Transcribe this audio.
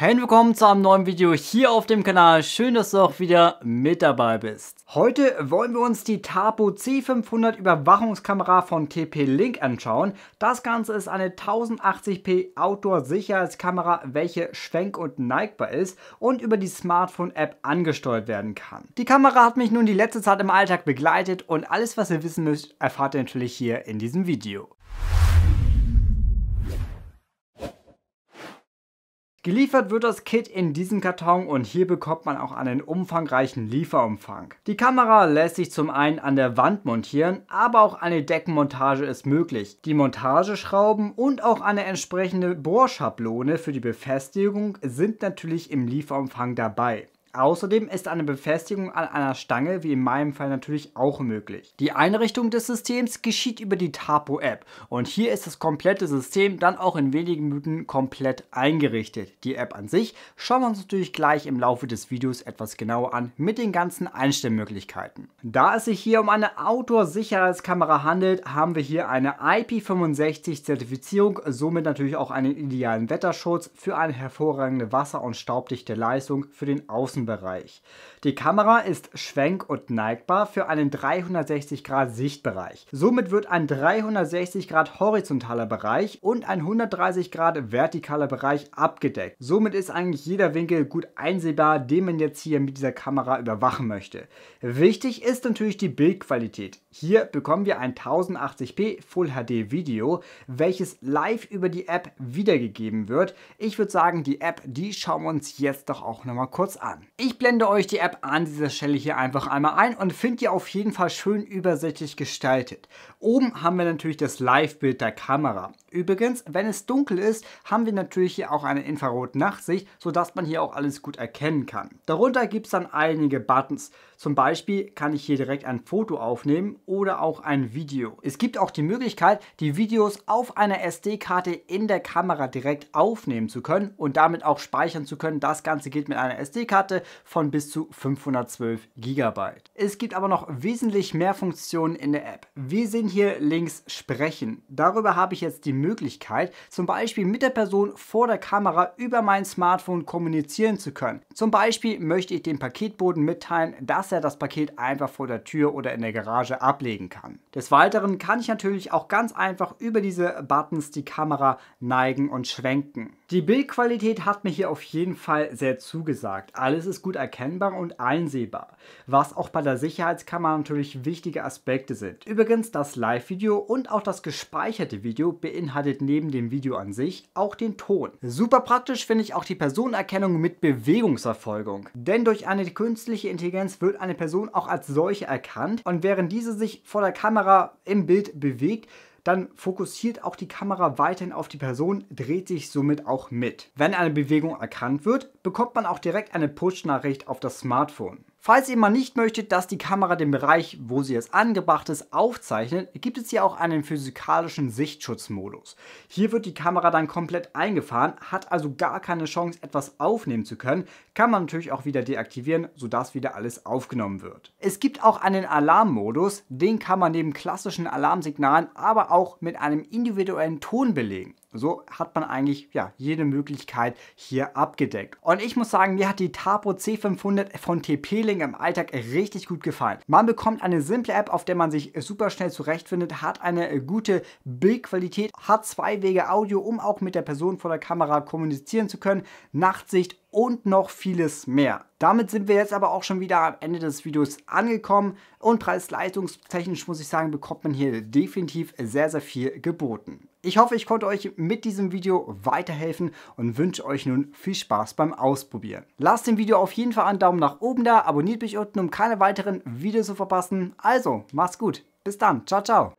Hey, willkommen zu einem neuen Video hier auf dem Kanal. Schön, dass du auch wieder mit dabei bist. Heute wollen wir uns die Tapo C500 Überwachungskamera von TP-Link anschauen. Das Ganze ist eine 1080p Outdoor Sicherheitskamera, welche schwenk- und neigbar ist und über die Smartphone-App angesteuert werden kann. Die Kamera hat mich nun die letzte Zeit im Alltag begleitet und alles, was ihr wissen müsst, erfahrt ihr natürlich hier in diesem Video. Geliefert wird das Kit in diesem Karton und hier bekommt man auch einen umfangreichen Lieferumfang. Die Kamera lässt sich zum einen an der Wand montieren, aber auch eine Deckenmontage ist möglich. Die Montageschrauben und auch eine entsprechende Bohrschablone für die Befestigung sind natürlich im Lieferumfang dabei. Außerdem ist eine Befestigung an einer Stange, wie in meinem Fall natürlich auch möglich. Die Einrichtung des Systems geschieht über die Tapo-App und hier ist das komplette System dann auch in wenigen Minuten komplett eingerichtet. Die App an sich schauen wir uns natürlich gleich im Laufe des Videos etwas genauer an mit den ganzen Einstellmöglichkeiten. Da es sich hier um eine Outdoor-Sicherheitskamera handelt, haben wir hier eine IP65-Zertifizierung, somit natürlich auch einen idealen Wetterschutz für eine hervorragende Wasser- und Staubdichte Leistung für den Außenbereich. Bereich. Die Kamera ist schwenk- und neigbar für einen 360 Grad Sichtbereich. Somit wird ein 360 Grad horizontaler Bereich und ein 130 Grad vertikaler Bereich abgedeckt. Somit ist eigentlich jeder Winkel gut einsehbar, den man jetzt hier mit dieser Kamera überwachen möchte. Wichtig ist natürlich die Bildqualität. Hier bekommen wir ein 1080p Full HD Video, welches live über die App wiedergegeben wird. Ich würde sagen, die App, die schauen wir uns jetzt doch auch nochmal kurz an. Ich blende euch die App an dieser Stelle hier einfach einmal ein und finde die auf jeden Fall schön übersichtlich gestaltet. Oben haben wir natürlich das Live-Bild der Kamera. Übrigens, wenn es dunkel ist, haben wir natürlich hier auch eine Infrarot-Nachtsicht, sodass man hier auch alles gut erkennen kann. Darunter gibt es dann einige Buttons. Zum Beispiel kann ich hier direkt ein Foto aufnehmen oder auch ein Video. Es gibt auch die Möglichkeit, die Videos auf einer SD-Karte in der Kamera direkt aufnehmen zu können und damit auch speichern zu können. Das Ganze geht mit einer SD-Karte von bis zu 512 GB. Es gibt aber noch wesentlich mehr Funktionen in der App. Wir sehen hier links Sprechen. Darüber habe ich jetzt die Möglichkeit, zum Beispiel mit der Person vor der Kamera über mein Smartphone kommunizieren zu können. Zum Beispiel möchte ich dem Paketboden mitteilen, dass er das Paket einfach vor der Tür oder in der Garage ablegen kann. Des Weiteren kann ich natürlich auch ganz einfach über diese Buttons die Kamera neigen und schwenken. Die Bildqualität hat mir hier auf jeden Fall sehr zugesagt. Alles ist gut erkennbar und einsehbar, was auch bei der Sicherheitskamera natürlich wichtige Aspekte sind. Übrigens, das Live-Video und auch das gespeicherte Video beinhaltet neben dem Video an sich auch den Ton. Super praktisch finde ich auch die Personenerkennung mit Bewegungserfolgung, denn durch eine künstliche Intelligenz wird eine Person auch als solche erkannt und während diese sich vor der Kamera im Bild bewegt, dann fokussiert auch die Kamera weiterhin auf die Person, dreht sich somit auch mit. Wenn eine Bewegung erkannt wird, bekommt man auch direkt eine Push-Nachricht auf das Smartphone. Falls ihr mal nicht möchtet, dass die Kamera den Bereich, wo sie jetzt angebracht ist, aufzeichnet, gibt es hier auch einen physikalischen Sichtschutzmodus. Hier wird die Kamera dann komplett eingefahren, hat also gar keine Chance, etwas aufnehmen zu können, kann man natürlich auch wieder deaktivieren, sodass wieder alles aufgenommen wird. Es gibt auch einen Alarmmodus, den kann man neben klassischen Alarmsignalen, aber auch mit einem individuellen Ton belegen. So hat man eigentlich ja, jede Möglichkeit hier abgedeckt. Und ich muss sagen, mir hat die Tapo C500 von TP-Link im Alltag richtig gut gefallen. Man bekommt eine simple App, auf der man sich super schnell zurechtfindet, hat eine äh, gute Bildqualität, hat zwei Wege Audio, um auch mit der Person vor der Kamera kommunizieren zu können, Nachtsicht und noch vieles mehr. Damit sind wir jetzt aber auch schon wieder am Ende des Videos angekommen und preis-leistungstechnisch muss ich sagen, bekommt man hier definitiv sehr, sehr viel geboten. Ich hoffe, ich konnte euch mit diesem Video weiterhelfen und wünsche euch nun viel Spaß beim Ausprobieren. Lasst dem Video auf jeden Fall einen Daumen nach oben da, abonniert mich unten, um keine weiteren Videos zu verpassen. Also, macht's gut, bis dann, ciao, ciao.